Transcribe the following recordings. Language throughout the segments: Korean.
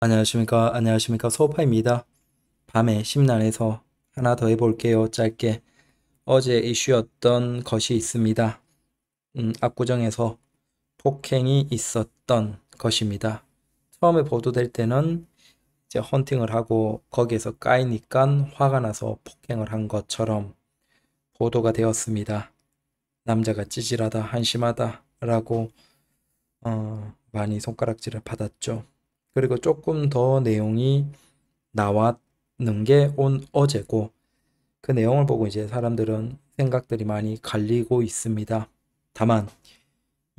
안녕하십니까 안녕하십니까 소파입니다 밤에 심란해서 하나 더 해볼게요 짧게 어제 이슈였던 것이 있습니다 음, 압구정에서 폭행이 있었던 것입니다 처음에 보도될 때는 이제 헌팅을 하고 거기에서 까이니까 화가 나서 폭행을 한 것처럼 보도가 되었습니다 남자가 찌질하다 한심하다 라고 어, 많이 손가락질을 받았죠 그리고 조금 더 내용이 나왔는 게 온 어제고 그 내용을 보고 이제 사람들은 생각들이 많이 갈리고 있습니다. 다만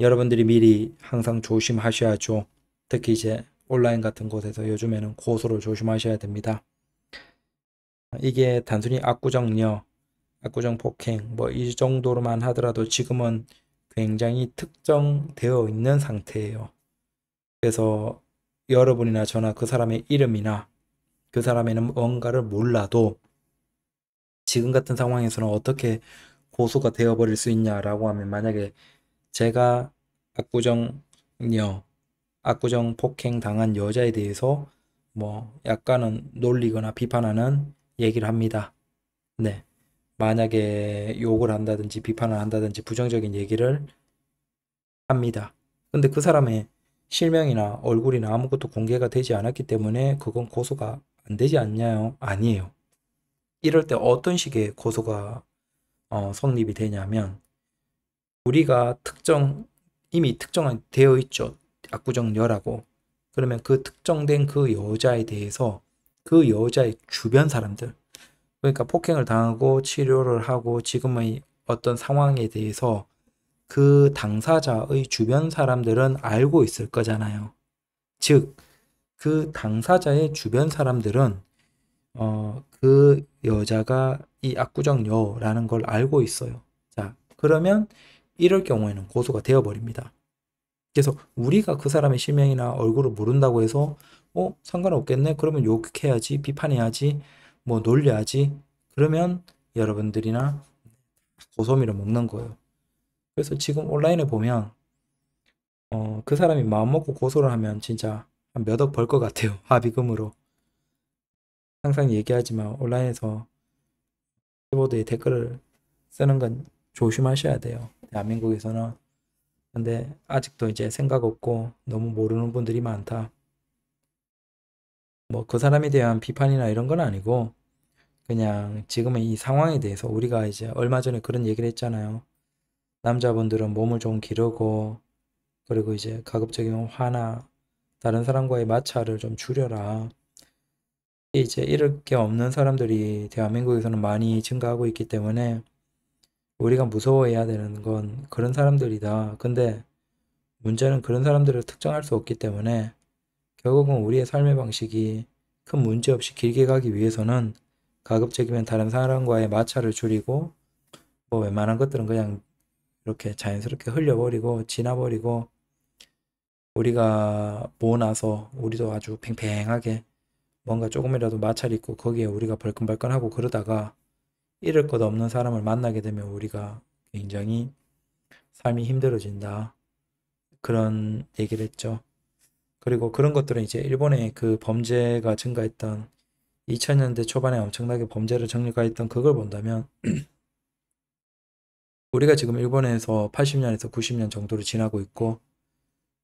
여러분들이 미리 항상 조심하셔야죠. 특히 이제 온라인 같은 곳에서 요즘에는 고소를 조심하셔야 됩니다. 이게 단순히 악구정녀, 악구정 폭행 뭐 이 정도로만 하더라도 지금은 굉장히 특정되어 있는 상태예요. 그래서 여러분이나 저나 그 사람의 이름이나 그 사람에는 뭔가를 몰라도 지금 같은 상황에서는 어떻게 고소가 되어버릴 수 있냐라고 하면 만약에 제가 압구정녀, 압구정 폭행 당한 여자에 대해서 뭐 약간은 놀리거나 비판하는 얘기를 합니다. 네. 만약에 욕을 한다든지 비판을 한다든지 부정적인 얘기를 합니다. 근데 그 사람의 실명이나 얼굴이나 아무것도 공개가 되지 않았기 때문에 그건 고소가 안 되지 않냐요? 아니에요. 이럴 때 어떤 식의 고소가 어, 성립이 되냐면 우리가 특정 이미 특정한 되어 있죠. 압구정 여라고. 그러면 그 특정된 그 여자에 대해서 그 여자의 주변 사람들 그러니까 폭행을 당하고 치료를 하고 지금의 어떤 상황에 대해서 그 당사자의 주변 사람들은 알고 있을 거잖아요. 즉, 그 당사자의 주변 사람들은 어, 그 여자가 이 압구정 여라는 걸 알고 있어요. 자, 그러면 이럴 경우에는 고소가 되어버립니다. 그래서 우리가 그 사람의 실명이나 얼굴을 모른다고 해서 어 상관없겠네 그러면 욕해야지 비판해야지 뭐 놀려야지 그러면 여러분들이나 고소미를 먹는 거예요 그래서 지금 온라인에 보면 어, 그 사람이 마음먹고 고소를 하면 진짜 몇 억 벌 것 같아요. 합의금으로. 항상 얘기하지만 온라인에서 키보드에 댓글을 쓰는 건 조심하셔야 돼요. 대한민국에서는. 근데 아직도 이제 생각 없고 너무 모르는 분들이 많다. 뭐 그 사람에 대한 비판이나 이런 건 아니고 그냥 지금의 이 상황에 대해서 우리가 이제 얼마 전에 그런 얘기를 했잖아요. 남자분들은 몸을 좀 기르고 그리고 이제 가급적이면 화나 다른 사람과의 마찰을 좀 줄여라. 이제 이렇게 없는 사람들이 대한민국에서는 많이 증가하고 있기 때문에 우리가 무서워해야 되는 건 그런 사람들이다. 근데 문제는 그런 사람들을 특정할 수 없기 때문에 결국은 우리의 삶의 방식이 큰 문제 없이 길게 가기 위해서는 가급적이면 다른 사람과의 마찰을 줄이고 뭐 웬만한 것들은 그냥 이렇게 자연스럽게 흘려버리고 지나버리고 우리가 모아서 우리도 아주 팽팽하게 뭔가 조금이라도 마찰 있고 거기에 우리가 벌끈벌끈하고 그러다가 잃을 것 없는 사람을 만나게 되면 우리가 굉장히 삶이 힘들어진다. 그런 얘기를 했죠. 그리고 그런 것들은 이제 일본의 그 범죄가 증가했던 2000년대 초반에 엄청나게 범죄를 증가했던 그걸 본다면 우리가 지금 일본에서 80년에서 90년 정도를 지나고 있고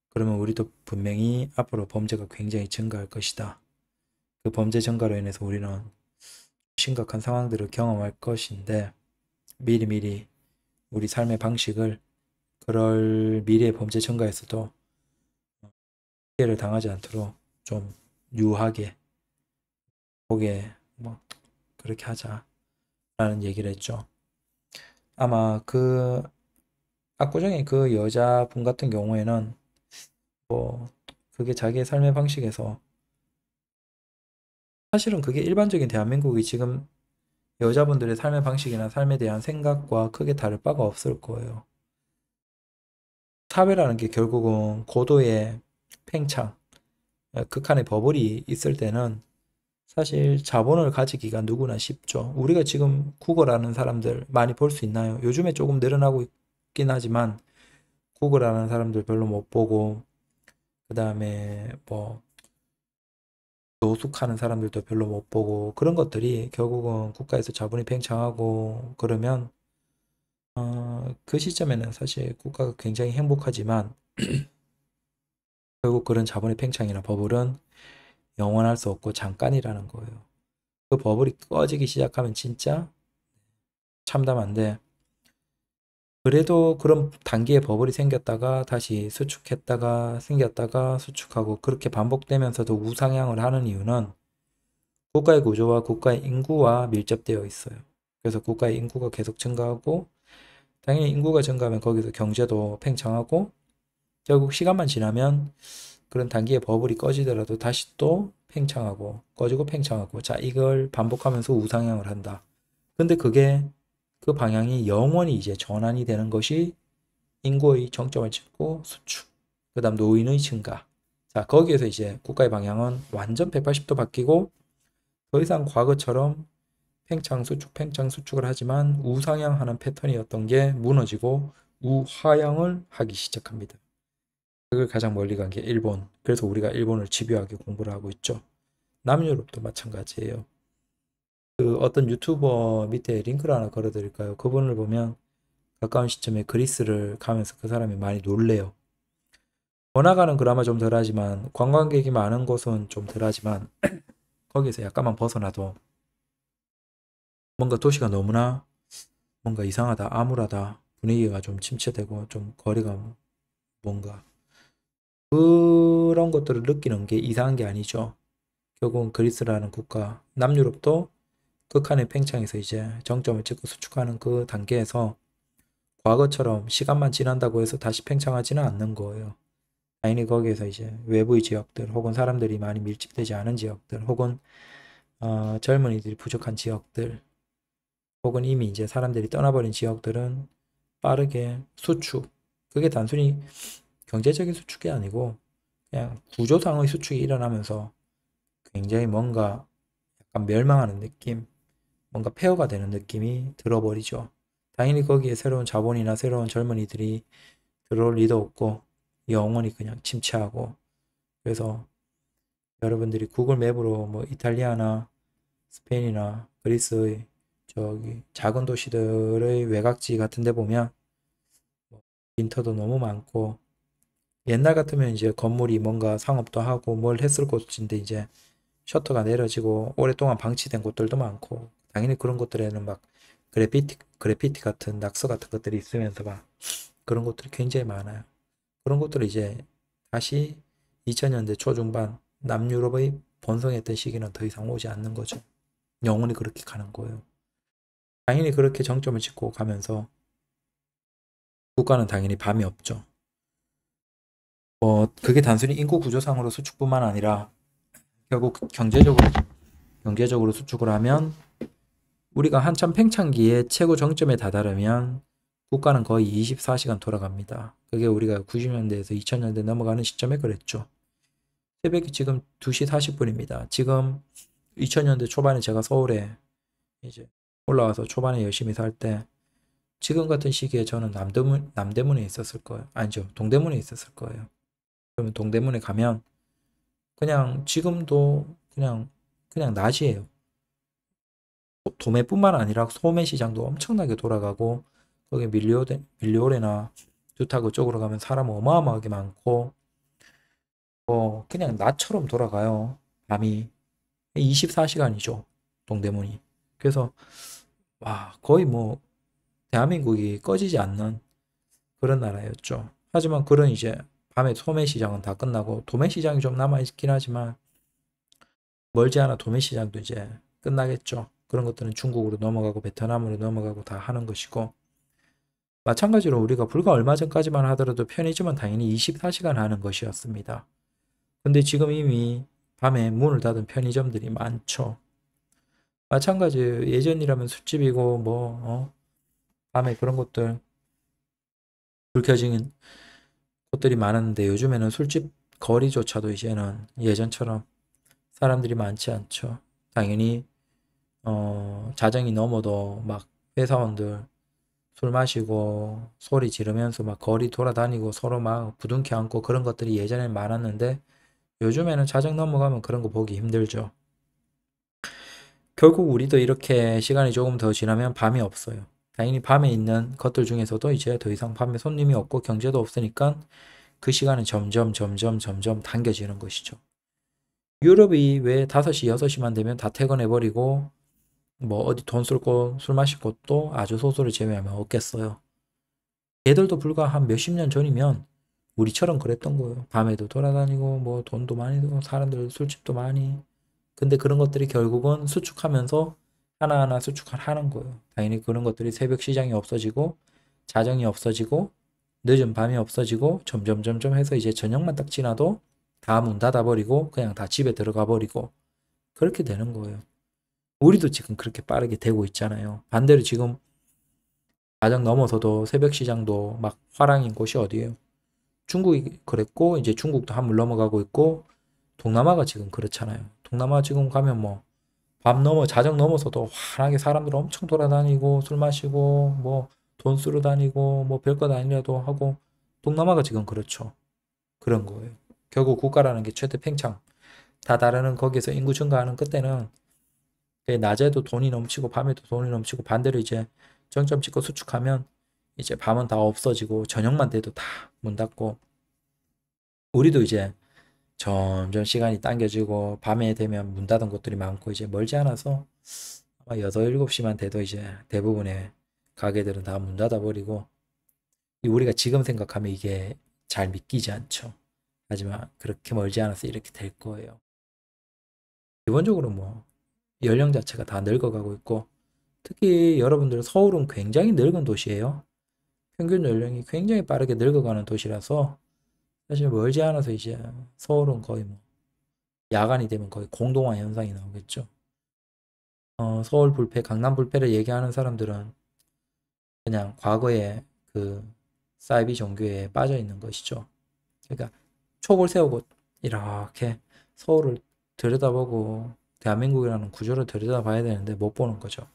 그러면 우리도 분명히 앞으로 범죄가 굉장히 증가할 것이다. 그 범죄 증가로 인해서 우리는 심각한 상황들을 경험할 것인데 미리미리 우리 삶의 방식을 그럴 미래의 범죄 증가에서도 피해를 당하지 않도록 좀 유하게 보게 뭐 그렇게 하자라는 얘기를 했죠. 아마 그 압구정의 그 여자분 같은 경우에는 뭐 그게 자기의 삶의 방식에서 사실은 그게 일반적인 대한민국이 지금 여자분들의 삶의 방식이나 삶에 대한 생각과 크게 다를 바가 없을 거예요. 사회라는 게 결국은 고도의 팽창, 극한의 버블이 있을 때는 사실 자본을 가지기가 누구나 쉽죠. 우리가 지금 구글하는 사람들 많이 볼 수 있나요? 요즘에 조금 늘어나고 있긴 하지만 구글하는 사람들 별로 못 보고 그 다음에 뭐 노숙하는 사람들도 별로 못 보고 그런 것들이 결국은 국가에서 자본이 팽창하고 그러면 어, 그 시점에는 사실 국가가 굉장히 행복하지만 결국 그런 자본의 팽창이나 버블은 영원할 수 없고 잠깐이라는 거예요. 그 버블이 꺼지기 시작하면 진짜 참담한데 그래도 그런 단계의 버블이 생겼다가 다시 수축했다가 생겼다가 수축하고 그렇게 반복되면서도 우상향을 하는 이유는 국가의 구조와 국가의 인구와 밀접되어 있어요. 그래서 국가의 인구가 계속 증가하고 당연히 인구가 증가하면 거기서 경제도 팽창하고 결국 시간만 지나면 그런 단기에 버블이 꺼지더라도 다시 또 팽창하고 꺼지고 팽창하고 자 이걸 반복하면서 우상향을 한다. 근데 그게 그 방향이 영원히 이제 전환이 되는 것이 인구의 정점을 찍고 수축 그 다음 노인의 증가 자 거기에서 이제 국가의 방향은 완전 180도 바뀌고 더 이상 과거처럼 팽창 수축 팽창 수축을 하지만 우상향하는 패턴이었던 게 무너지고 우하향을 하기 시작합니다. 그 가장 멀리 간 게 일본. 그래서 우리가 일본을 집요하게 공부를 하고 있죠. 남유럽도 마찬가지예요. 그 어떤 유튜버 밑에 링크를 하나 걸어드릴까요? 그분을 보면 가까운 시점에 그리스를 가면서 그 사람이 많이 놀래요. 번화가는 그나마 좀 덜하지만 관광객이 많은 곳은 좀 덜하지만 거기서 약간만 벗어나도 뭔가 도시가 너무나 뭔가 이상하다, 암울하다, 분위기가 좀 침체되고 좀 거리가 뭔가 그런 것들을 느끼는 게 이상한 게 아니죠. 결국은 그리스라는 국가, 남유럽도 극한의 팽창에서 이제 정점을 찍고 수축하는 그 단계에서 과거처럼 시간만 지난다고 해서 다시 팽창하지는 않는 거예요. 당연히 거기에서 이제 외부의 지역들 혹은 사람들이 많이 밀집되지 않은 지역들 혹은 어, 젊은이들이 부족한 지역들 혹은 이미 이제 사람들이 떠나버린 지역들은 빠르게 수축 그게 단순히 경제적인 수축이 아니고 그냥 구조상의 수축이 일어나면서 굉장히 뭔가 약간 멸망하는 느낌, 뭔가 폐허가 되는 느낌이 들어버리죠. 당연히 거기에 새로운 자본이나 새로운 젊은이들이 들어올 리도 없고 영원히 그냥 침체하고 그래서 여러분들이 구글 맵으로 뭐 이탈리아나 스페인이나 그리스의 저기 작은 도시들의 외곽지 같은 데 보면 윈터도 뭐 너무 많고 옛날 같으면 이제 건물이 뭔가 상업도 하고 뭘 했을 곳인데 이제 셔터가 내려지고 오랫동안 방치된 곳들도 많고 당연히 그런 곳들에는 막 그래피티 그래피티 같은 낙서 같은 것들이 있으면서 막 그런 것들이 굉장히 많아요. 그런 것들을 이제 다시 2000년대 초중반 남유럽의 번성했던 시기는 더 이상 오지 않는 거죠. 영원히 그렇게 가는 거예요. 당연히 그렇게 정점을 짓고 가면서 국가는 당연히 밤이 없죠. 뭐 그게 단순히 인구 구조상으로 수축뿐만 아니라 결국 경제적으로 경제적으로 수축을 하면 우리가 한참 팽창기에 최고 정점에 다다르면 국가는 거의 24시간 돌아갑니다. 그게 우리가 90년대에서 2000년대 넘어가는 시점에 그랬죠. 새벽이 지금 2시 40분입니다. 지금 2000년대 초반에 제가 서울에 이제 올라와서 초반에 열심히 살 때 지금 같은 시기에 저는 남대문, 남대문에 있었을 거예요. 아니죠. 동대문에 있었을 거예요. 그러면 동대문에 가면 그냥 지금도 그냥 그냥 낮이에요. 도매뿐만 아니라 소매 시장도 엄청나게 돌아가고 거기 밀리오데, 밀리오레나 두타그 쪽으로 가면 사람 어마어마하게 많고 어 그냥 낮처럼 돌아가요. 밤이 24시간이죠. 동대문이. 그래서 와 거의 뭐 대한민국이 꺼지지 않는 그런 나라였죠. 하지만 그런 이제 밤에 소매 시장은 다 끝나고 도매 시장이 좀 남아 있긴 하지만 멀지 않아 도매 시장도 이제 끝나겠죠. 그런 것들은 중국으로 넘어가고 베트남으로 넘어가고 다 하는 것이고 마찬가지로 우리가 불과 얼마 전까지만 하더라도 편의점은 당연히 24시간 하는 것이었습니다. 근데 지금 이미 밤에 문을 닫은 편의점들이 많죠. 마찬가지 예전이라면 술집이고 뭐 어? 밤에 그런 것들 불 켜진 곳들이 많았는데 요즘에는 술집 거리조차도 이제는 예전처럼 사람들이 많지 않죠. 당연히 어, 자정이 넘어도 막 회사원들 술 마시고 소리 지르면서 막 거리 돌아다니고 서로 막 부둥켜 안고 그런 것들이 예전엔 많았는데 요즘에는 자정 넘어가면 그런 거 보기 힘들죠. 결국 우리도 이렇게 시간이 조금 더 지나면 밤이 없어요. 당연히 밤에 있는 것들 중에서도 이제 더 이상 밤에 손님이 없고 경제도 없으니까 그 시간은 점점 점점 점점 당겨지는 것이죠. 유럽이 왜 5시, 6시만 되면 다 퇴근해버리고 뭐 어디 돈 쓸 곳, 술 마실 것도 아주 소수를 제외하면 없겠어요. 애들도 불과 한 몇 십 년 전이면 우리처럼 그랬던 거예요. 밤에도 돌아다니고 뭐 돈도 많이 들고 사람들 술집도 많이 근데 그런 것들이 결국은 수축하면서 하나하나 수축하는 을 거예요. 당연히 그런 것들이 새벽 시장이 없어지고 자정이 없어지고 늦은 밤이 없어지고 점점점점 해서 이제 저녁만 딱 지나도 다 문 닫아버리고 그냥 다 집에 들어가 버리고 그렇게 되는 거예요. 우리도 지금 그렇게 빠르게 되고 있잖아요. 반대로 지금 자정 넘어서도 새벽 시장도 막 화랑인 곳이 어디예요? 중국이 그랬고 이제 중국도 한물 넘어가고 있고 동남아가 지금 그렇잖아요. 동남아 지금 가면 뭐밤 넘어 자정 넘어서도 환하게 사람들 엄청 돌아다니고 술 마시고 뭐 돈 쓰러 다니고 뭐 별 것 아니라도 하고 동남아가 지금 그렇죠. 그런 거예요. 결국 국가라는 게 최대 팽창 다 다르는 거기에서 인구 증가하는 그때는 그 낮에도 돈이 넘치고 밤에도 돈이 넘치고 반대로 이제 정점 찍고 수축하면 이제 밤은 다 없어지고 저녁만 돼도 다 문 닫고 우리도 이제 점점 시간이 당겨지고 밤에 되면 문 닫은 곳들이 많고 이제 멀지 않아서 아마 8, 7시만 돼도 이제 대부분의 가게들은 다 문 닫아버리고 우리가 지금 생각하면 이게 잘 믿기지 않죠. 하지만 그렇게 멀지 않아서 이렇게 될 거예요. 기본적으로 뭐 연령 자체가 다 늙어가고 있고 특히 여러분들 서울은 굉장히 늙은 도시예요. 평균 연령이 굉장히 빠르게 늙어가는 도시라서 사실 멀지 뭐 않아서 이제 서울은 거의 뭐 야간이 되면 거의 공동화 현상이 나오겠죠. 어, 서울 불패, 강남 불패를 얘기하는 사람들은 그냥 과거에그 사이비 종교에 빠져 있는 것이죠. 그러니까 촉을 세우고 이렇게 서울을 들여다보고 대한민국이라는 구조를 들여다봐야 되는데 못 보는 거죠.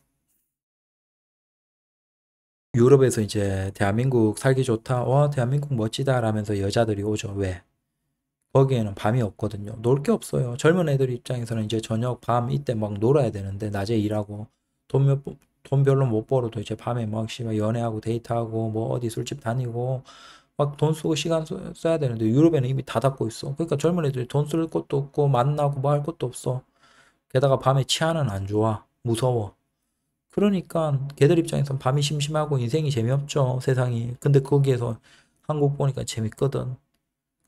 유럽에서 이제 대한민국 살기 좋다, 와 어, 대한민국 멋지다 라면서 여자들이 오죠. 왜? 거기에는 밤이 없거든요. 놀 게 없어요. 젊은 애들 입장에서는 이제 저녁 밤 이때 막 놀아야 되는데 낮에 일하고 돈 몇, 번돈 별로 못 벌어도 이제 밤에 막 씨발 연애하고 데이트하고 뭐 어디 술집 다니고 막 돈 쓰고 시간 써, 써야 되는데 유럽에는 이미 다 닫고 있어. 그러니까 젊은 애들이 돈 쓸 것도 없고 만나고 뭐 할 것도 없어. 게다가 밤에 치안은안 좋아. 무서워. 그러니까 걔들 입장에선 밤이 심심하고 인생이 재미없죠 세상이 근데 거기에서 한국 보니까 재밌거든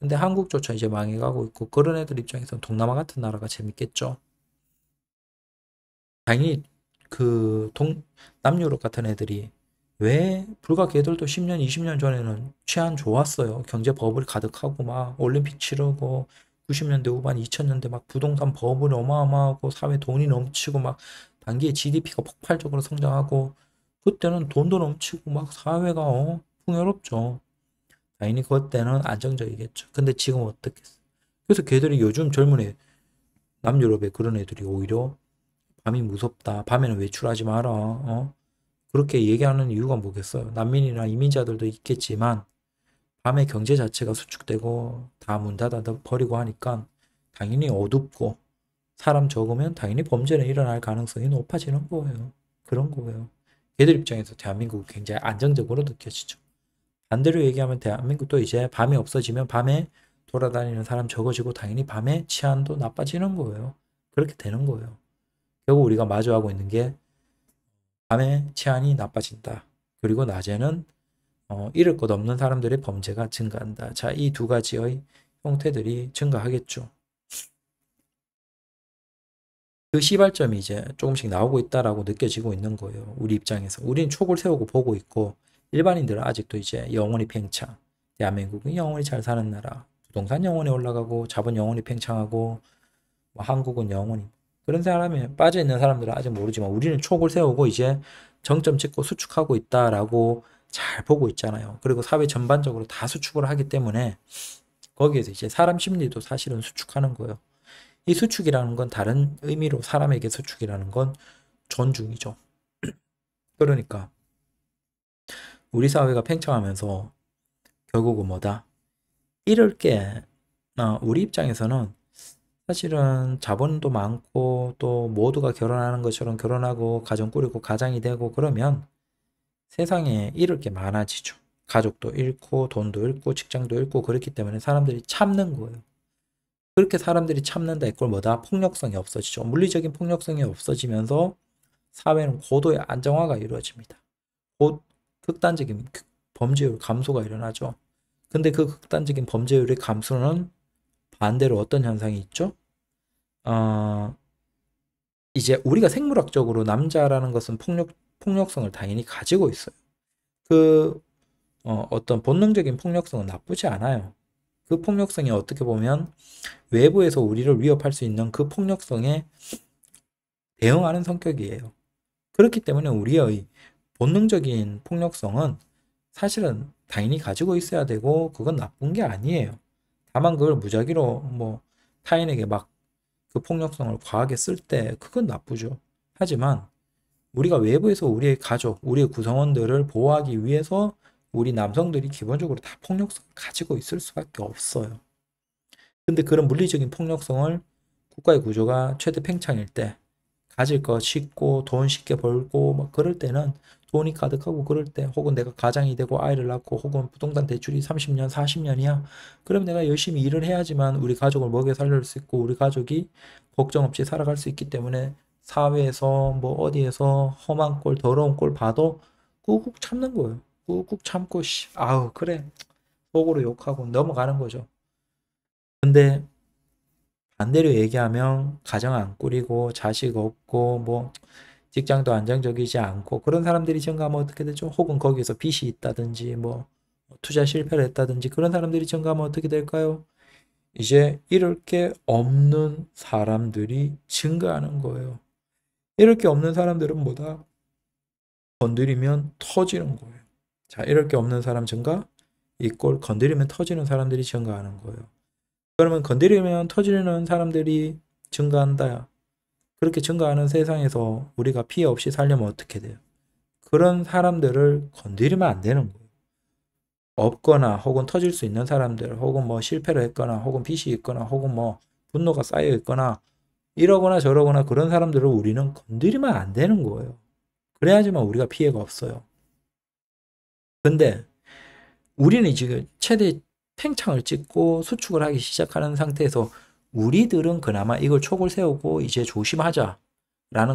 근데 한국조차 이제 망해가고 있고 그런 애들 입장에선 동남아 같은 나라가 재밌겠죠 당연히 그 동, 남유럽 같은 애들이 왜 불과 걔들도 10년 20년 전에는 취한 좋았어요 경제 버블이 가득하고 막 올림픽 치르고 90년대 후반 2000년대 막 부동산 버블이 어마어마하고 사회 돈이 넘치고 막 단기에 GDP가 폭발적으로 성장하고 그때는 돈도 넘치고 막 사회가 어, 풍요롭죠. 당연히 그때는 안정적이겠죠. 근데 지금 어떻겠어? 그래서 걔들이 요즘 젊은 애, 남유럽에 그런 애들이 오히려 밤이 무섭다. 밤에는 외출하지 마라. 어? 그렇게 얘기하는 이유가 뭐겠어요. 난민이나 이민자들도 있겠지만 밤에 경제 자체가 수축되고 다 문 닫아 버리고 하니까 당연히 어둡고 사람 적으면 당연히 범죄는 일어날 가능성이 높아지는 거예요. 그런 거예요. 걔들 입장에서 대한민국 굉장히 안정적으로 느껴지죠. 반대로 얘기하면 대한민국도 이제 밤이 없어지면 밤에 돌아다니는 사람 적어지고 당연히 밤에 치안도 나빠지는 거예요. 그렇게 되는 거예요. 결국 우리가 마주하고 있는 게 밤에 치안이 나빠진다. 그리고 낮에는 어, 잃을 것 없는 사람들의 범죄가 증가한다. 자, 이 두 가지의 형태들이 증가하겠죠. 그 시발점이 이제 조금씩 나오고 있다라고 느껴지고 있는 거예요. 우리 입장에서. 우리는 촉을 세우고 보고 있고 일반인들은 아직도 이제 영원히 팽창. 대한민국은 영원히 잘 사는 나라. 부동산 영원히 올라가고 자본 영원히 팽창하고 뭐 한국은 영원히 그런 사람이 빠져 있는 사람들은 아직 모르지만 우리는 촉을 세우고 이제 정점 찍고 수축하고 있다라고 잘 보고 있잖아요. 그리고 사회 전반적으로 다 수축을 하기 때문에 거기에서 이제 사람 심리도 사실은 수축하는 거예요. 이 수축이라는 건 다른 의미로 사람에게 수축이라는 건 존중이죠. 그러니까 우리 사회가 팽창하면서 결국은 뭐다? 이럴 게 어, 우리 입장에서는 사실은 자본도 많고 또 모두가 결혼하는 것처럼 결혼하고 가정 꾸리고 가장이 되고 그러면 세상에 잃을 게 많아지죠. 가족도 잃고 돈도 잃고 직장도 잃고 그렇기 때문에 사람들이 참는 거예요. 그렇게 사람들이 참는다 이걸 뭐다? 폭력성이 없어지죠. 물리적인 폭력성이 없어지면서 사회는 고도의 안정화가 이루어집니다. 곧 극단적인 범죄율 감소가 일어나죠. 근데 그 극단적인 범죄율의 감소는 반대로 어떤 현상이 있죠? 어, 이제 우리가 생물학적으로 남자라는 것은 폭력, 폭력성을 당연히 가지고 있어요. 그 어, 어떤 본능적인 폭력성은 나쁘지 않아요. 그 폭력성이 어떻게 보면 외부에서 우리를 위협할 수 있는 그 폭력성에 대응하는 성격이에요. 그렇기 때문에 우리의 본능적인 폭력성은 사실은 당연히 가지고 있어야 되고 그건 나쁜 게 아니에요. 다만 그걸 무작위로 뭐 타인에게 막 그 폭력성을 과하게 쓸 때 그건 나쁘죠. 하지만 우리가 외부에서 우리의 가족, 우리의 구성원들을 보호하기 위해서 우리 남성들이 기본적으로 다 폭력성을 가지고 있을 수밖에 없어요. 근데 그런 물리적인 폭력성을 국가의 구조가 최대 팽창일 때 가질 것 쉽고 돈 쉽게 벌고 막 뭐 그럴 때는 돈이 가득하고 그럴 때 혹은 내가 가장이 되고 아이를 낳고 혹은 부동산 대출이 30년 40년이야 그럼 내가 열심히 일을 해야지만 우리 가족을 먹여 살릴 수 있고 우리 가족이 걱정 없이 살아갈 수 있기 때문에 사회에서 뭐 어디에서 험한 꼴 더러운 꼴 봐도 꾹꾹 참는 거예요 꾹꾹 참고 씨, 아우 그래 속으로 욕하고 넘어가는 거죠. 근데 반대로 얘기하면 가정 안 꾸리고 자식 없고 뭐 직장도 안정적이지 않고 그런 사람들이 증가하면 어떻게 되죠? 혹은 거기서 빚이 있다든지 뭐 투자 실패를 했다든지 그런 사람들이 증가하면 어떻게 될까요? 이제 이럴 게 없는 사람들이 증가하는 거예요. 이렇게 없는 사람들은 뭐다? 건드리면 터지는 거예요. 자, 이럴 게 없는 사람 증가, 이꼴 건드리면 터지는 사람들이 증가하는 거예요. 그러면 건드리면 터지는 사람들이 증가한다. 그렇게 증가하는 세상에서 우리가 피해 없이 살려면 어떻게 돼요? 그런 사람들을 건드리면 안 되는 거예요. 없거나 혹은 터질 수 있는 사람들 혹은 뭐 실패를 했거나 혹은 빚이 있거나 혹은 뭐 분노가 쌓여 있거나 이러거나 저러거나 그런 사람들을 우리는 건드리면 안 되는 거예요. 그래야지만 우리가 피해가 없어요. 근데 우리는 지금 최대 팽창을 찍고 수축을 하기 시작하는 상태에서 우리들은 그나마 이걸 촉을 세우고 이제 조심하자라는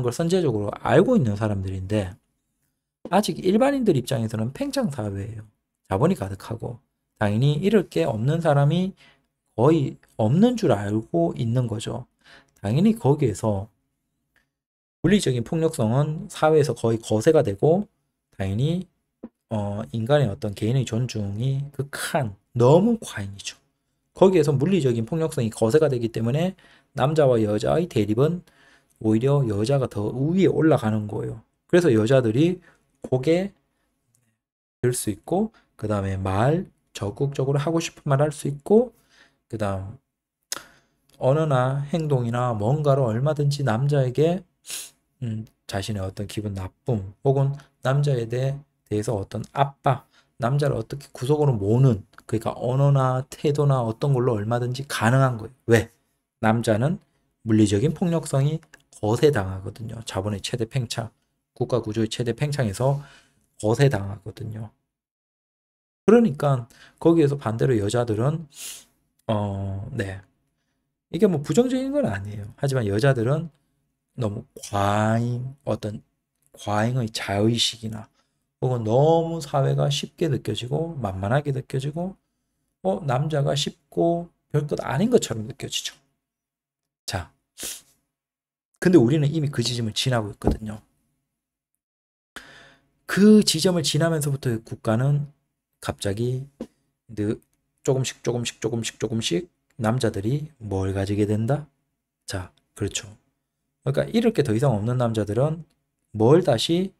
걸 선제적으로 알고 있는 사람들인데 아직 일반인들 입장에서는 팽창 사회에요 자본이 가득하고 당연히 잃을 게 없는 사람이 거의 없는 줄 알고 있는 거죠. 당연히 거기에서 물리적인 폭력성은 사회에서 거의 거세가 되고 당연히 어, 인간의 어떤 개인의 존중이 극한, 그 너무 과잉이죠. 거기에서 물리적인 폭력성이 거세가 되기 때문에 남자와 여자의 대립은 오히려 여자가 더 위에 올라가는 거예요. 그래서 여자들이 고개 들 수 있고 그 다음에 말 적극적으로 하고 싶은 말 할 수 있고 그 다음 언어나 행동이나 뭔가로 얼마든지 남자에게 음, 자신의 어떤 기분 나쁨 혹은 남자에 대해 대해서 어떤 압박, 남자를 어떻게 구속으로 모는 그러니까 언어나 태도나 어떤 걸로 얼마든지 가능한 거예요. 왜? 남자는 물리적인 폭력성이 거세당하거든요. 자본의 최대 팽창, 국가 구조의 최대 팽창에서 거세당하거든요. 그러니까 거기에서 반대로 여자들은 어, 네. 이게 뭐 부정적인 건 아니에요. 하지만 여자들은 너무 과잉 어떤 과잉의 자의식이나 혹은 너무 사회가 쉽게 느껴지고 만만하게 느껴지고 어, 남자가 쉽고 별것 아닌 것처럼 느껴지죠. 자, 근데 우리는 이미 그 지점을 지나고 있거든요. 그 지점을 지나면서부터 국가는 갑자기 조금씩 조금씩 조금씩 조금씩 남자들이 뭘 가지게 된다? 자, 그렇죠. 그러니까 이럴 게 더 이상 없는 남자들은 뭘 다시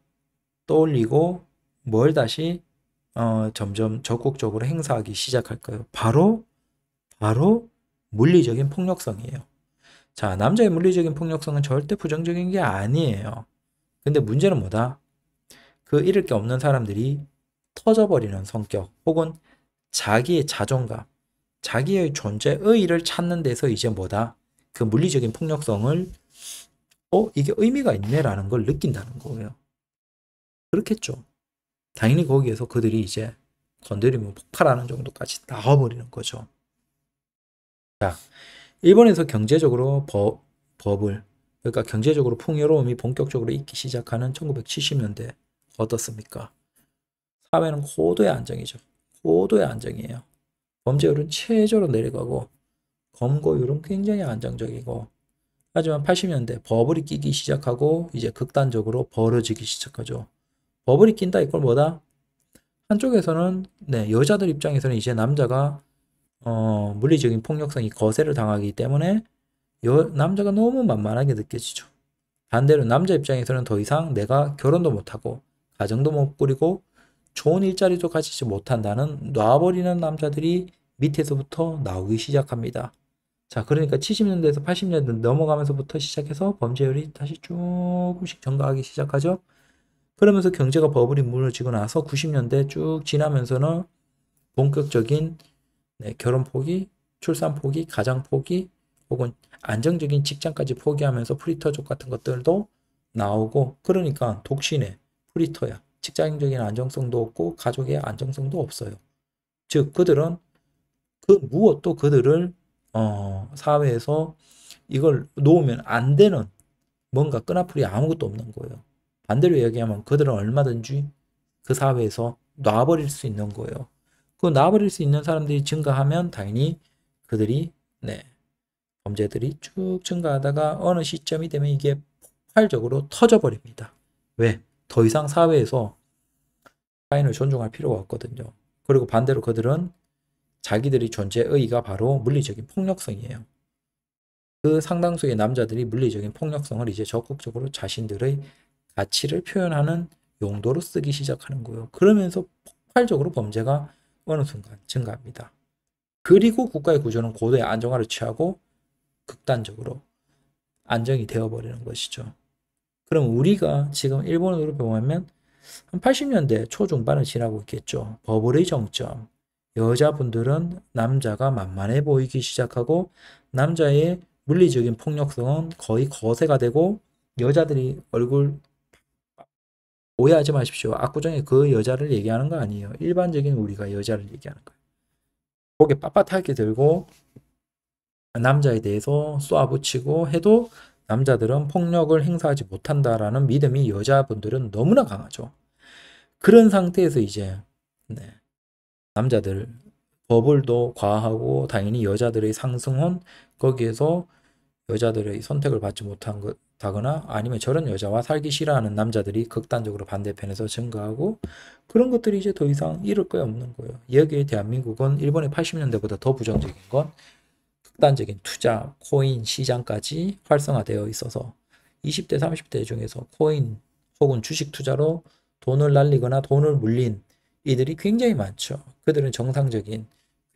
떠올리고 뭘 다시 어, 점점 적극적으로 행사하기 시작할까요? 바로 바로 물리적인 폭력성이에요. 자, 남자의 물리적인 폭력성은 절대 부정적인 게 아니에요. 근데 문제는 뭐다? 그 잃을 게 없는 사람들이 터져버리는 성격 혹은 자기의 자존감, 자기의 존재의 의의를 찾는 데서 이제 뭐다? 그 물리적인 폭력성을 어? 이게 의미가 있네라는 걸 느낀다는 거예요. 그렇겠죠. 당연히 거기에서 그들이 이제 건드리면 폭발하는 정도까지 나와버리는 거죠. 자, 일본에서 경제적으로 법, 법을 그러니까 경제적으로 풍요로움이 본격적으로 있기 시작하는 1970년대 어떻습니까? 사회는 고도의 안정이죠. 고도의 안정이에요. 범죄율은 최저로 내려가고 검거율은 굉장히 안정적이고 하지만 80년대 버블이 끼기 시작하고 이제 극단적으로 벌어지기 시작하죠. 버블이 낀다 이걸 뭐다? 한쪽에서는 네, 여자들 입장에서는 이제 남자가 어, 물리적인 폭력성이 거세를 당하기 때문에 여, 남자가 너무 만만하게 느껴지죠. 반대로 남자 입장에서는 더 이상 내가 결혼도 못하고 가정도 못 꾸리고 좋은 일자리도 가지지 못한다는 놔버리는 남자들이 밑에서부터 나오기 시작합니다. 자, 그러니까 70년대에서 80년대 넘어가면서부터 시작해서 범죄율이 다시 조금씩 증가하기 시작하죠. 그러면서 경제가 버블이 무너지고 나서 90년대 쭉 지나면서는 본격적인 네, 결혼 포기, 출산 포기, 가장 포기, 혹은 안정적인 직장까지 포기하면서 프리터족 같은 것들도 나오고 그러니까 독신의 프리터야. 직장적인 안정성도 없고 가족의 안정성도 없어요. 즉 그들은 그 무엇도 그들을 어, 사회에서 이걸 놓으면 안 되는 뭔가 끈앞풀이 아무것도 없는 거예요. 반대로 얘기하면 그들은 얼마든지 그 사회에서 놔버릴 수 있는 거예요. 그 놔버릴 수 있는 사람들이 증가하면 당연히 그들이 네 범죄들이 쭉 증가하다가 어느 시점이 되면 이게 폭발적으로 터져버립니다. 왜? 더 이상 사회에서 타인을 존중할 필요가 없거든요. 그리고 반대로 그들은 자기들이 존재의 의의가 바로 물리적인 폭력성이에요. 그 상당수의 남자들이 물리적인 폭력성을 이제 적극적으로 자신들의 가치를 표현하는 용도로 쓰기 시작하는 거예요. 그러면서 폭발적으로 범죄가 어느 순간 증가합니다. 그리고 국가의 구조는 고도의 안정화를 취하고 극단적으로 안정이 되어버리는 것이죠. 그럼 우리가 지금 일본으로 보면 한 80년대 초중반을 지나고 있겠죠. 버블의 정점. 여자분들은 남자가 만만해 보이기 시작하고 남자의 물리적인 폭력성은 거의 거세가 되고 여자들이 얼굴 오해하지 마십시오. 압구정에그 여자를 얘기하는 거 아니에요. 일반적인 우리가 여자를 얘기하는 거예요. 고개 빳빳하게 들고 남자에 대해서 쏘아붙이고 해도 남자들은 폭력을 행사하지 못한다라는 믿음이 여자분들은 너무나 강하죠. 그런 상태에서 이제 네, 남자들 버블도 과하고 당연히 여자들의 상승은 거기에서 여자들의 선택을 받지 못한 것 다거나 아니면 저런 여자와 살기 싫어하는 남자들이 극단적으로 반대편에서 증가하고 그런 것들이 이제 더 이상 이을거 없는 거예요. 여기에 대한민국은 일본의 80년대보다 더 부정적인 건 극단적인 투자, 코인 시장까지 활성화되어 있어서 20대, 30대 중에서 코인 혹은 주식 투자로 돈을 날리거나 돈을 물린 이들이 굉장히 많죠. 그들은 정상적인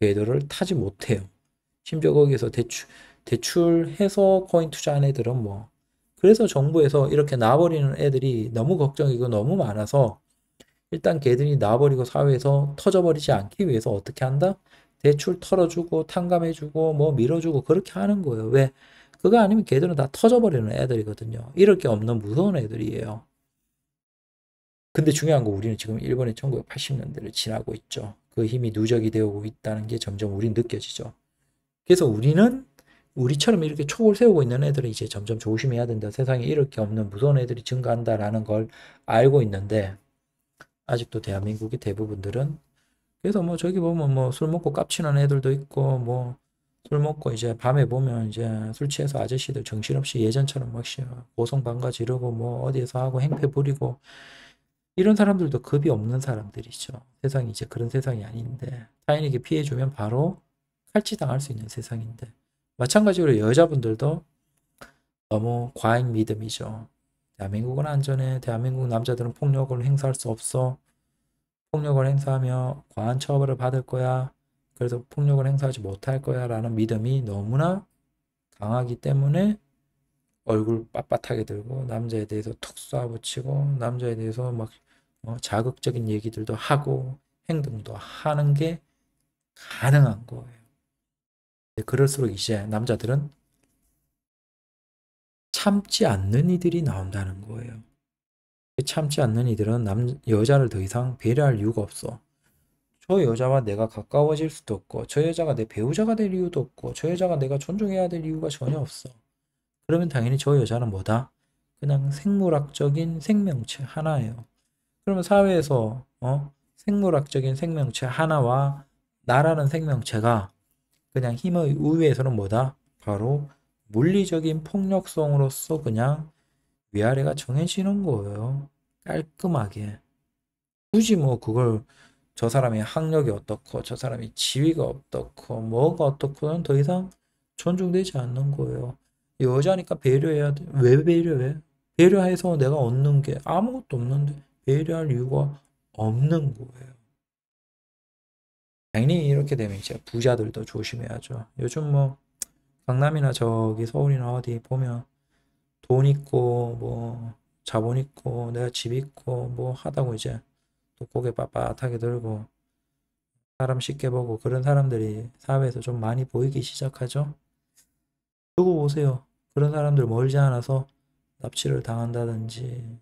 궤도를 타지 못해요. 심지어 거기서 대출, 대출해서 코인 투자한 애들은 뭐 그래서 정부에서 이렇게 놔버리는 애들이 너무 걱정이고 너무 많아서 일단 걔들이 놔버리고 사회에서 터져버리지 않기 위해서 어떻게 한다? 대출 털어주고 탕감해주고 뭐 밀어주고 그렇게 하는 거예요. 왜? 그거 아니면 걔들은 다 터져버리는 애들이거든요. 이럴 게 없는 무서운 애들이에요. 근데 중요한 거 우리는 지금 일본의 1980년대를 지나고 있죠. 그 힘이 누적이 되고 있다는 게 점점 우린 느껴지죠. 그래서 우리는 우리처럼 이렇게 촉을 세우고 있는 애들은 이제 점점 조심해야 된다. 세상에 이렇게 없는 무서운 애들이 증가한다라는 걸 알고 있는데 아직도 대한민국의 대부분들은 그래서 뭐 저기 보면 뭐 술 먹고 깝치는 애들도 있고 뭐 술 먹고 이제 밤에 보면 이제 술 취해서 아저씨들 정신없이 예전처럼 막 고성방가 지르고 뭐 어디에서 하고 행패 부리고 이런 사람들도 급이 없는 사람들이죠. 세상이 이제 그런 세상이 아닌데 타인에게 피해주면 바로 칼치당할 수 있는 세상인데 마찬가지로 여자분들도 너무 과잉 믿음이죠. 대한민국은 안전해. 대한민국 남자들은 폭력을 행사할 수 없어. 폭력을 행사하며 과한 처벌을 받을 거야. 그래서 폭력을 행사하지 못할 거야 라는 믿음이 너무나 강하기 때문에 얼굴 빳빳하게 들고 남자에 대해서 툭 쏴붙이고 남자에 대해서 막 어, 자극적인 얘기들도 하고 행동도 하는 게 가능한 거예요. 그럴수록 이제 남자들은 참지 않는 이들이 나온다는 거예요. 참지 않는 이들은 남, 여자를 더 이상 배려할 이유가 없어. 저 여자와 내가 가까워질 수도 없고 저 여자가 내 배우자가 될 이유도 없고 저 여자가 내가 존중해야 될 이유가 전혀 없어. 그러면 당연히 저 여자는 뭐다? 그냥 생물학적인 생명체 하나예요. 그러면 사회에서 어? 생물학적인 생명체 하나와 나라는 생명체가 그냥 힘의 우위에서는 뭐다? 바로 물리적인 폭력성으로서 그냥 위아래가 정해지는 거예요. 깔끔하게. 굳이 뭐 그걸 저 사람이 학력이 어떻고 저 사람이 지위가 어떻고 뭐가 어떻고는 더 이상 존중되지 않는 거예요. 여자니까 배려해야 돼. 왜 배려해? 배려해서 내가 얻는 게 아무것도 없는데 배려할 이유가 없는 거예요. 당연히 이렇게 되면 이제 부자들도 조심해야죠. 요즘 뭐 강남이나 저기 서울이나 어디 보면 돈 있고 뭐 자본 있고 내가 집 있고 뭐 하다고 이제 또 고개 빳빳하게 들고 사람 쉽게 보고 그런 사람들이 사회에서 좀 많이 보이기 시작하죠. 두고 보세요. 그런 사람들 멀지 않아서 납치를 당한다든지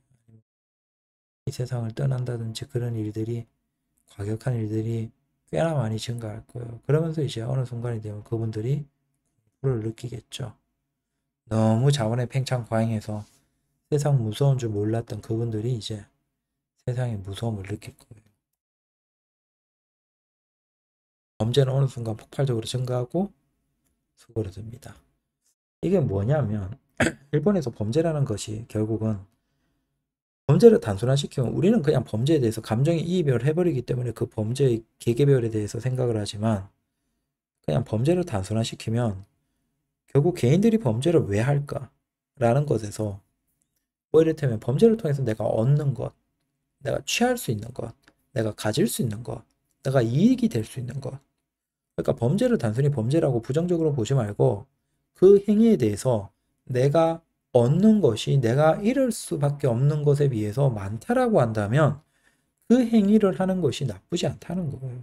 이 세상을 떠난다든지 그런 일들이 과격한 일들이 꽤나 많이 증가할 거예요. 그러면서 이제 어느 순간이 되면 그분들이 불을 느끼겠죠. 너무 자원의 팽창 과잉에서 세상 무서운 줄 몰랐던 그분들이 이제 세상의 무서움을 느낄 거예요. 범죄는 어느 순간 폭발적으로 증가하고 수그러듭니다. 이게 뭐냐면 일본에서 범죄라는 것이 결국은 범죄를 단순화시키면 우리는 그냥 범죄에 대해서 감정이 이입을 해버리기 때문에 그 범죄의 개개별에 대해서 생각을 하지만 그냥 범죄를 단순화시키면 결국 개인들이 범죄를 왜 할까라는 것에서 뭐 이를테면 범죄를 통해서 내가 얻는 것, 내가 취할 수 있는 것, 내가 가질 수 있는 것, 내가 이익이 될 수 있는 것. 그러니까 범죄를 단순히 범죄라고 부정적으로 보지 말고 그 행위에 대해서 내가 얻는 것이 내가 잃을 수밖에 없는 것에 비해서 많다라고 한다면 그 행위를 하는 것이 나쁘지 않다는 거예요.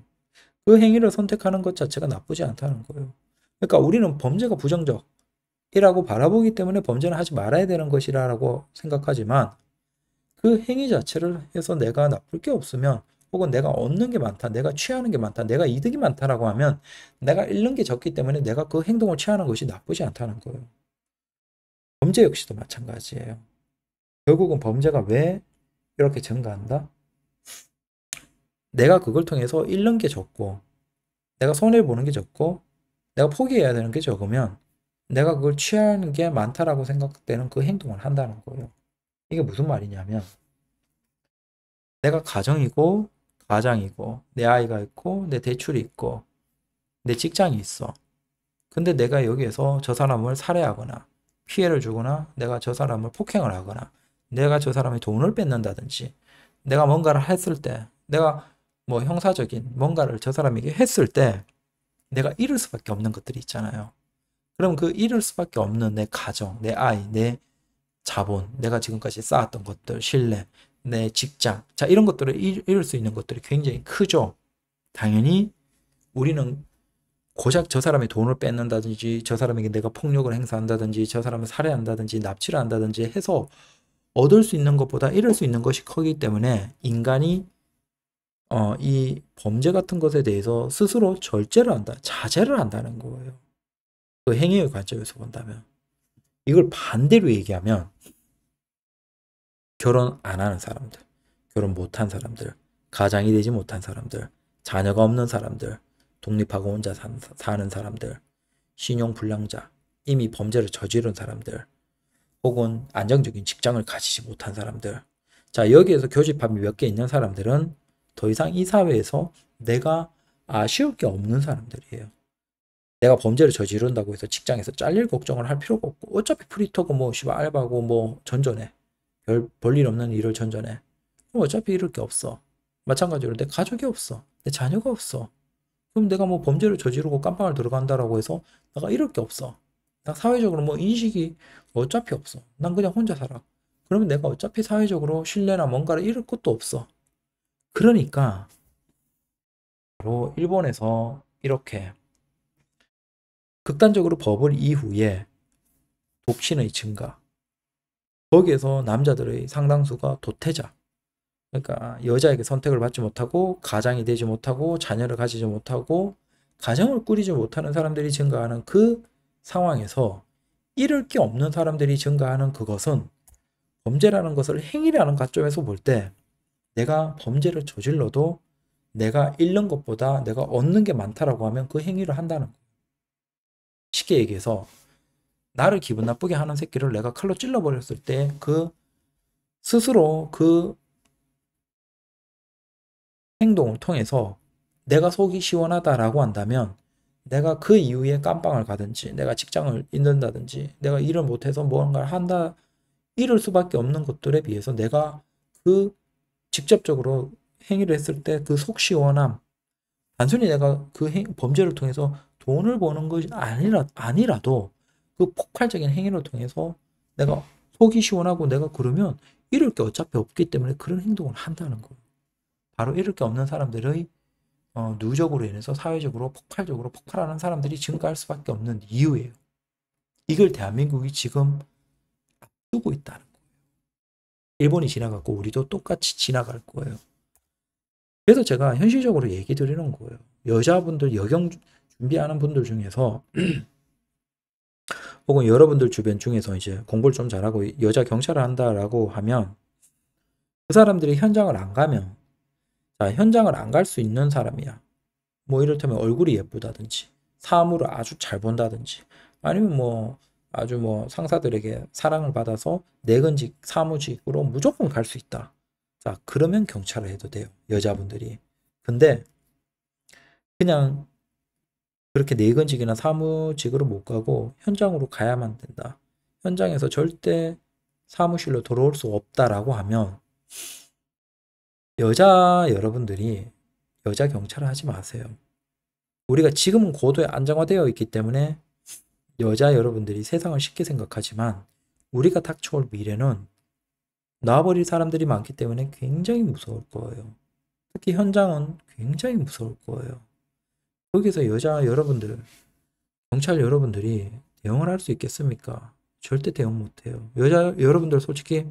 그 행위를 선택하는 것 자체가 나쁘지 않다는 거예요. 그러니까 우리는 범죄가 부정적이라고 바라보기 때문에 범죄는 하지 말아야 되는 것이라고 생각하지만 그 행위 자체를 해서 내가 나쁠 게 없으면 혹은 내가 얻는 게 많다, 내가 취하는 게 많다, 내가 이득이 많다라고 하면 내가 잃는 게 적기 때문에 내가 그 행동을 취하는 것이 나쁘지 않다는 거예요. 범죄 역시도 마찬가지예요. 결국은 범죄가 왜 이렇게 증가한다? 내가 그걸 통해서 잃는 게 적고 내가 손해보는 게 적고 내가 포기해야 되는 게 적으면 내가 그걸 취하는 게 많다라고 생각되는 그 행동을 한다는 거예요. 이게 무슨 말이냐면 내가 가정이고 가장이고 내 아이가 있고 내 대출이 있고 내 직장이 있어. 근데 내가 여기에서 저 사람을 살해하거나 피해를 주거나 내가 저 사람을 폭행을 하거나 내가 저 사람의 돈을 뺏는다든지 내가 뭔가를 했을 때 내가 뭐 형사적인 뭔가를 저 사람에게 했을 때 내가 잃을 수밖에 없는 것들이 있잖아요. 그럼 그 잃을 수밖에 없는 내 가정, 내 아이, 내 자본, 내가 지금까지 쌓았던 것들, 신뢰, 내 직장. 자, 이런 것들을 잃을 수 있는 것들이 굉장히 크죠. 당연히 우리는 고작 저사람이 돈을 뺏는다든지 저 사람에게 내가 폭력을 행사한다든지 저 사람을 살해한다든지 납치를 한다든지 해서 얻을 수 있는 것보다 잃을 수 있는 것이 크기 때문에 인간이 어, 이 범죄 같은 것에 대해서 스스로 절제를 한다, 자제를 한다는 거예요. 그 행위의 관점에서 본다면. 이걸 반대로 얘기하면 결혼 안 하는 사람들, 결혼 못 한 사람들, 가장이 되지 못한 사람들, 자녀가 없는 사람들, 독립하고 혼자 사는 사람들, 신용불량자, 이미 범죄를 저지른 사람들, 혹은 안정적인 직장을 가지지 못한 사람들. 자, 여기에서 교집합이 몇 개 있는 사람들은 더 이상 이 사회에서 내가 아쉬울 게 없는 사람들이에요. 내가 범죄를 저지른다고 해서 직장에서 잘릴 걱정을 할 필요가 없고 어차피 프리터고 뭐 시바 알바고 뭐 전전해 별 볼일 없는 일을 전전해 어차피 이럴 게 없어 마찬가지로 내 가족이 없어 내 자녀가 없어 그럼 내가 뭐 범죄를 저지르고 깜빵을 들어간다라고 해서 내가 이럴 게 없어. 나 사회적으로 뭐 인식이 어차피 없어. 난 그냥 혼자 살아. 그러면 내가 어차피 사회적으로 신뢰나 뭔가를 잃을 것도 없어. 그러니까 바로 일본에서 이렇게 극단적으로 법을 이후에 독신의 증가 거기에서 남자들의 상당수가 도태자 그러니까 여자에게 선택을 받지 못하고 가장이 되지 못하고 자녀를 가지지 못하고 가정을 꾸리지 못하는 사람들이 증가하는 그 상황에서 잃을 게 없는 사람들이 증가하는 그것은 범죄라는 것을 행위라는 관점에서 볼 때 내가 범죄를 저질러도 내가 잃는 것보다 내가 얻는 게 많다라고 하면 그 행위를 한다는 거예요. 쉽게 얘기해서 나를 기분 나쁘게 하는 새끼를 내가 칼로 찔러버렸을 때 그 스스로 그 행동을 통해서 내가 속이 시원하다라고 한다면 내가 그 이후에 깜빵을 가든지 내가 직장을 잃는다든지 내가 일을 못해서 뭔가를 한다 이럴 수밖에 없는 것들에 비해서 내가 그 직접적으로 행위를 했을 때 그 속 시원함 단순히 내가 그 행, 범죄를 통해서 돈을 버는 것이 아니라, 아니라도 그 폭발적인 행위를 통해서 내가 속이 시원하고 내가 그러면 이럴 게 어차피 없기 때문에 그런 행동을 한다는 거예요. 바로 이럴 게 없는 사람들의 어, 누적으로 인해서 사회적으로 폭발적으로 폭발하는 사람들이 증가할 수밖에 없는 이유예요. 이걸 대한민국이 지금 앞두고 있다는 거예요. 일본이 지나갔고 우리도 똑같이 지나갈 거예요. 그래서 제가 현실적으로 얘기 드리는 거예요. 여자분들 여경 준비하는 분들 중에서 혹은 여러분들 주변 중에서 이제 공부를 좀 잘하고 여자 경찰을 한다라고 하면 그 사람들이 현장을 안 가면 자, 현장을 안 갈 수 있는 사람이야. 뭐 이를테면 얼굴이 예쁘다든지 사물을 아주 잘 본다든지 아니면 뭐 아주 뭐 상사들에게 사랑을 받아서 내근직 사무직으로 무조건 갈 수 있다. 자, 그러면 경찰을 해도 돼요. 여자분들이. 근데 그냥 그렇게 내근직이나 사무직으로 못 가고 현장으로 가야만 된다. 현장에서 절대 사무실로 돌아올 수 없다라고 하면 여자 여러분들이 여자 경찰을 하지 마세요. 우리가 지금은 고도에 안정화되어 있기 때문에 여자 여러분들이 세상을 쉽게 생각하지만 우리가 닥쳐올 미래는 놔버릴 사람들이 많기 때문에 굉장히 무서울 거예요. 특히 현장은 굉장히 무서울 거예요. 거기서 여자 여러분들, 경찰 여러분들이 대응을 할 수 있겠습니까? 절대 대응 못해요. 여자 여러분들 솔직히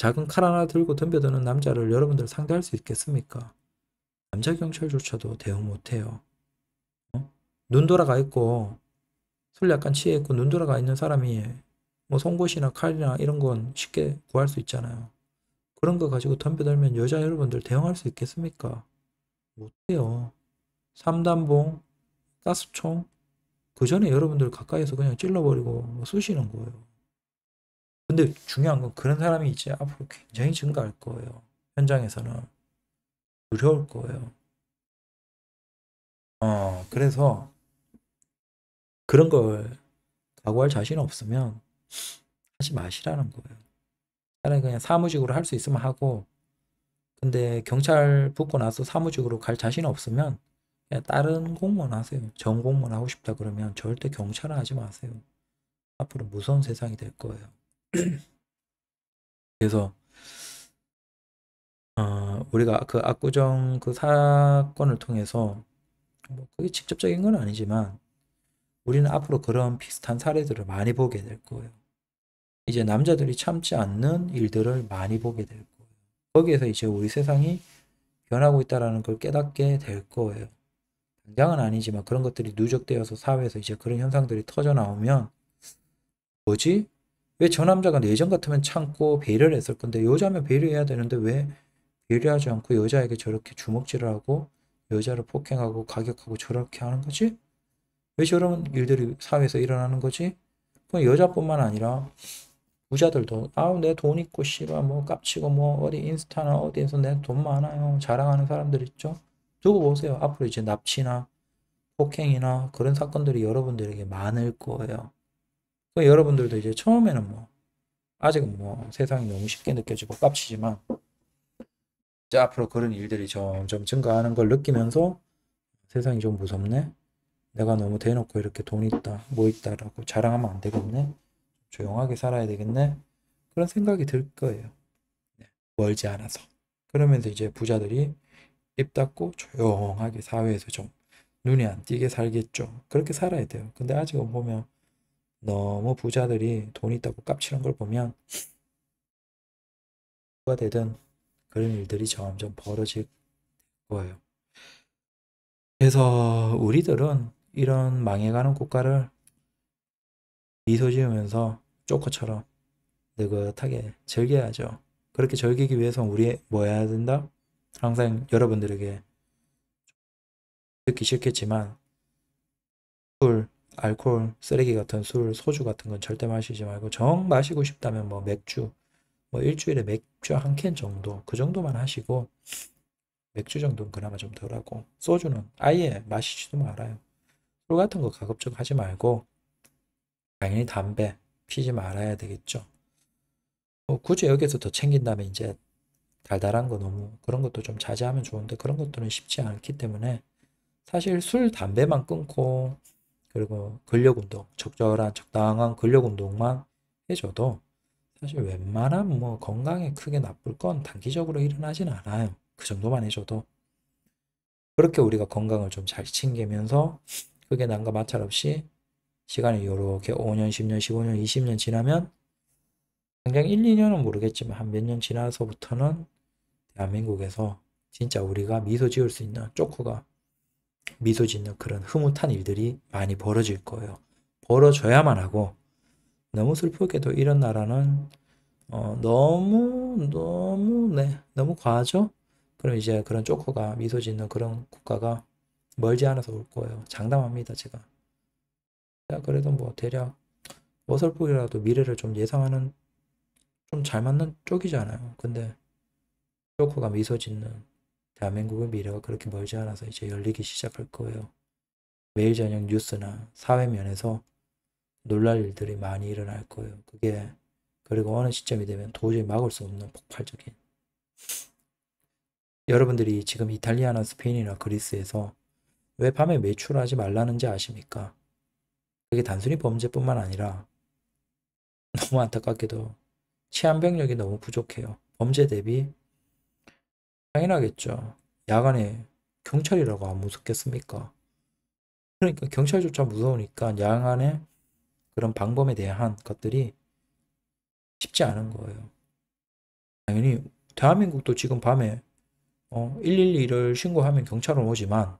작은 칼 하나 들고 덤벼드는 남자를 여러분들 상대할 수 있겠습니까? 남자 경찰조차도 대응 못해요. 어? 눈 돌아가 있고 술 약간 취해 있고 눈 돌아가 있는 사람이 뭐 송곳이나 칼이나 이런 건 쉽게 구할 수 있잖아요. 그런 거 가지고 덤벼들면 여자 여러분들 대응할 수 있겠습니까? 못해요. 삼단봉, 가스총 그 전에 여러분들 가까이서 그냥 찔러버리고 뭐 쑤시는 거예요. 근데 중요한 건 그런 사람이 이제 앞으로 굉장히 증가할 거예요. 현장에서는. 두려울 거예요. 어, 그래서 그런 걸 각오할 자신 없으면 하지 마시라는 거예요. 차라리 그냥 사무직으로 할 수 있으면 하고 근데 경찰 붙고 나서 사무직으로 갈 자신 없으면 다른 공무원 하세요. 전공무원 하고 싶다 그러면 절대 경찰은 하지 마세요. 앞으로 무서운 세상이 될 거예요. 그래서 어, 우리가 그 압구정 그 사건을 통해서 뭐 그게 직접적인 건 아니지만 우리는 앞으로 그런 비슷한 사례들을 많이 보게 될 거예요. 이제 남자들이 참지 않는 일들을 많이 보게 될 거예요. 거기에서 이제 우리 세상이 변하고 있다라는 걸 깨닫게 될 거예요. 당장은 아니지만 그런 것들이 누적되어서 사회에서 이제 그런 현상들이 터져 나오면 뭐지? 왜저 남자가 내전 같으면 참고 배려를 했을 건데 여자면 배려해야 되는데 왜 배려하지 않고 여자에게 저렇게 주먹질을 하고 여자를 폭행하고 가격하고 저렇게 하는 거지? 왜 저런 일들이 사회에서 일어나는 거지? 그건 여자뿐만 아니라 부자들도 아우 내 돈 있고 싫어 뭐 깝치고 뭐 어디 인스타나 어디에서 내 돈 많아요 자랑하는 사람들 있죠 두고 보세요 앞으로 이제 납치나 폭행이나 그런 사건들이 여러분들에게 많을 거예요 그 여러분들도 이제 처음에는 뭐 아직은 뭐 세상이 너무 쉽게 느껴지고 깝치지만 이제 앞으로 그런 일들이 점점 증가하는 걸 느끼면서 세상이 좀 무섭네. 내가 너무 대놓고 이렇게 돈 있다, 뭐 있다라고 자랑하면 안 되겠네. 조용하게 살아야 되겠네. 그런 생각이 들 거예요. 네, 멀지 않아서. 그러면서 이제 부자들이 입 닫고 조용하게 사회에서 좀눈이안 띄게 살겠죠. 그렇게 살아야 돼요. 근데 아직은 보면 너무 부자들이 돈 있다고 깝치는 걸 보면 누가 되든 그런 일들이 점점 벌어질 거예요. 그래서 우리들은 이런 망해가는 국가를 미소 지으면서 조커처럼 느긋하게 즐겨야죠. 그렇게 즐기기 위해서 우리 뭐 해야 된다? 항상 여러분들에게 듣기 싫겠지만 술, 알코올, 쓰레기 같은 술, 소주 같은 건 절대 마시지 말고 정 마시고 싶다면 뭐 맥주, 뭐 일주일에 맥주 한 캔 정도 그 정도만 하시고 맥주 정도는 그나마 좀 덜하고 소주는 아예 마시지도 말아요. 술 같은 거 가급적 하지 말고 당연히 담배 피지 말아야 되겠죠. 뭐 굳이 여기서 더 챙긴다면 이제 달달한 거 너무 그런 것도 좀 자제하면 좋은데 그런 것들은 쉽지 않기 때문에 사실 술 담배만 끊고 그리고 근력운동, 적절한 적당한 근력운동만 해줘도 사실 웬만한 뭐 건강에 크게 나쁠 건 단기적으로 일어나진 않아요. 그 정도만 해줘도 그렇게 우리가 건강을 좀 잘 챙기면서 크게 난과 마찰 없이 시간이 이렇게 5년, 10년, 15년, 20년 지나면 당장 1, 2년은 모르겠지만 한 몇 년 지나서부터는 대한민국에서 진짜 우리가 미소 지을 수 있는 쪼크가 미소 짓는 그런 흐뭇한 일들이 많이 벌어질 거예요. 벌어져야만 하고 너무 슬프게도 이런 나라는 어, 너무 너무 네 너무 과하죠. 그럼 이제 그런 조커가 미소 짓는 그런 국가가 멀지 않아서 올 거예요. 장담합니다 제가. 자 그래도 뭐 대략 어설프게라도 미래를 좀 예상하는 좀 잘 맞는 쪽이잖아요. 근데 조커가 미소 짓는 대한민국의 미래가 그렇게 멀지 않아서 이제 열리기 시작할 거예요. 매일 저녁 뉴스나 사회면에서 놀랄 일들이 많이 일어날 거예요. 그게 그리고 어느 시점이 되면 도저히 막을 수 없는 폭발적인 여러분들이 지금 이탈리아나 스페인이나 그리스에서 왜 밤에 매출하지 말라는지 아십니까? 그게 단순히 범죄뿐만 아니라 너무 안타깝게도 치안병력이 너무 부족해요. 범죄 대비 당연하겠죠. 야간에 경찰이라고 안 무섭겠습니까? 그러니까 경찰조차 무서우니까 야간에 그런 방법에 대한 것들이 쉽지 않은 거예요. 당연히 대한민국도 지금 밤에 어, 112를 신고하면 경찰은 오지만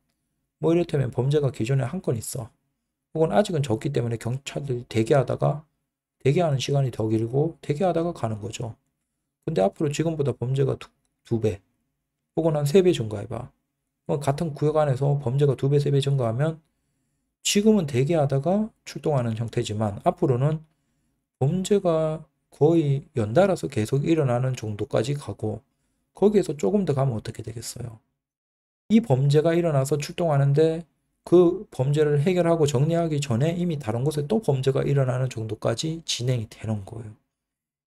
뭐 이렇다면 범죄가 기존에 한 건 있어. 혹은 아직은 적기 때문에 경찰들이 대기하다가 대기하는 시간이 더 길고 대기하다가 가는 거죠. 근데 앞으로 지금보다 범죄가 두, 두 배, 혹은 한 3배 증가해봐. 뭐 같은 구역 안에서 범죄가 2배, 3배 증가하면 지금은 대기하다가 출동하는 형태지만 앞으로는 범죄가 거의 연달아서 계속 일어나는 정도까지 가고 거기에서 조금 더 가면 어떻게 되겠어요? 이 범죄가 일어나서 출동하는데 그 범죄를 해결하고 정리하기 전에 이미 다른 곳에 또 범죄가 일어나는 정도까지 진행이 되는 거예요.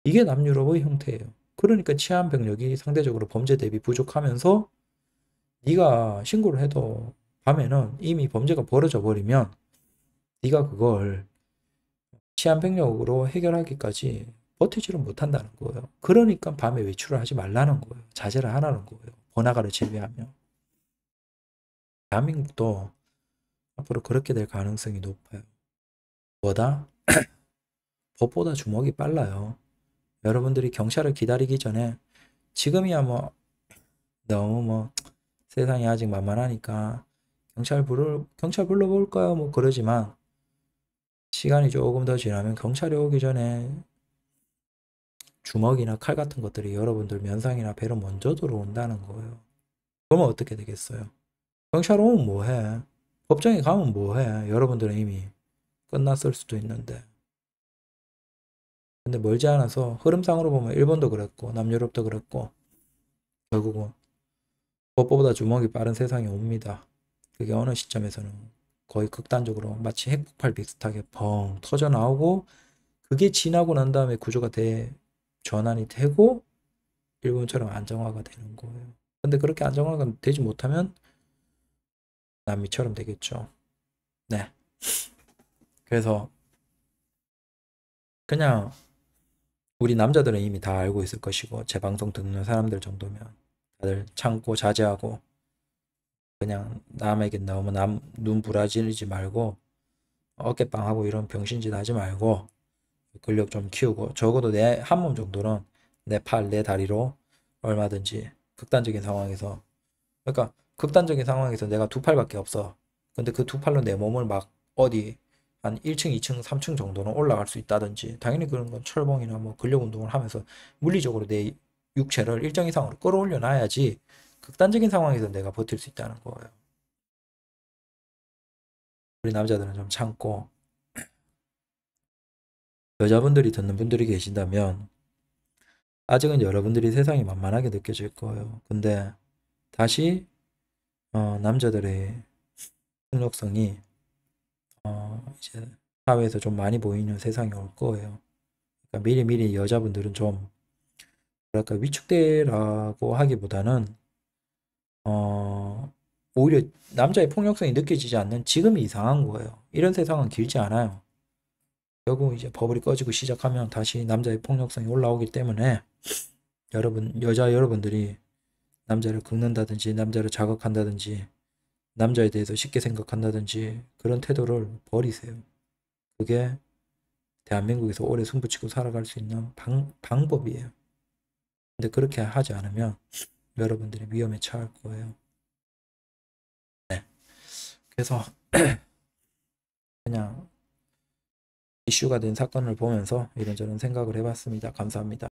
이게 남유럽의 형태예요. 그러니까 치안 병력이 상대적으로 범죄 대비 부족하면서 네가 신고를 해도 밤에는 이미 범죄가 벌어져 버리면 네가 그걸 치안 병력으로 해결하기까지 버티지를 못한다는 거예요. 그러니까 밤에 외출을 하지 말라는 거예요. 자제를 하라는 거예요. 번화가를 제외하면. 대한민국도 앞으로 그렇게 될 가능성이 높아요. 뭐다? 법보다 주먹이 빨라요. 여러분들이 경찰을 기다리기 전에 지금이야 뭐 너무 뭐 세상이 아직 만만하니까 경찰 불러 경찰 불러볼까요? 뭐 그러지만 시간이 조금 더 지나면 경찰이 오기 전에 주먹이나 칼 같은 것들이 여러분들 면상이나 배로 먼저 들어온다는 거예요. 그러면 어떻게 되겠어요? 경찰 오면 뭐해? 법정에 가면 뭐해? 여러분들은 이미 끝났을 수도 있는데 근데 멀지 않아서 흐름상으로 보면 일본도 그랬고 남유럽도 그랬고 결국은 무엇보다 주먹이 빠른 세상이 옵니다. 그게 어느 시점에서는 거의 극단적으로 마치 핵폭발 비슷하게 펑 터져 나오고 그게 지나고 난 다음에 구조가 대 전환이 되고 일본처럼 안정화가 되는 거예요. 근데 그렇게 안정화가 되지 못하면 남미처럼 되겠죠. 네. 그래서 그냥 우리 남자들은 이미 다 알고 있을 것이고 제 방송 듣는 사람들 정도면 다들 참고 자제하고 그냥 남에게 너무 남, 눈 부라지지 말고 어깨빵하고 이런 병신짓 하지 말고 근력 좀 키우고 적어도 내 한 몸 정도는 내 팔, 내 다리로 얼마든지 극단적인 상황에서 그러니까 극단적인 상황에서 내가 두 팔밖에 없어 근데 그 두 팔로 내 몸을 막 어디 한 1층, 2층, 3층 정도는 올라갈 수 있다든지 당연히 그런 건 철봉이나 뭐 근력 운동을 하면서 물리적으로 내 육체를 일정 이상으로 끌어올려 놔야지 극단적인 상황에서 내가 버틸 수 있다는 거예요. 우리 남자들은 좀 참고 여자분들이 듣는 분들이 계신다면 아직은 여러분들이 세상이 만만하게 느껴질 거예요. 근데 다시 어, 남자들의 폭력성이 어, 이제 사회에서 좀 많이 보이는 세상이 올 거예요. 그러니까 미리미리 여자분들은 좀 뭐랄까 위축되라고 하기보다는 어, 오히려 남자의 폭력성이 느껴지지 않는 지금이 이상한 거예요. 이런 세상은 길지 않아요. 결국 이제 버블이 꺼지고 시작하면 다시 남자의 폭력성이 올라오기 때문에 여러분 여자 여러분들이 남자를 긁는다든지 남자를 자극한다든지 남자에 대해서 쉽게 생각한다든지 그런 태도를 버리세요. 그게 대한민국에서 오래 승붙이고 살아갈 수 있는 방, 방법이에요. 근데 그렇게 하지 않으면 여러분들이 위험에 처할 거예요. 네. 그래서 그냥 이슈가 된 사건을 보면서 이런저런 생각을 해봤습니다. 감사합니다.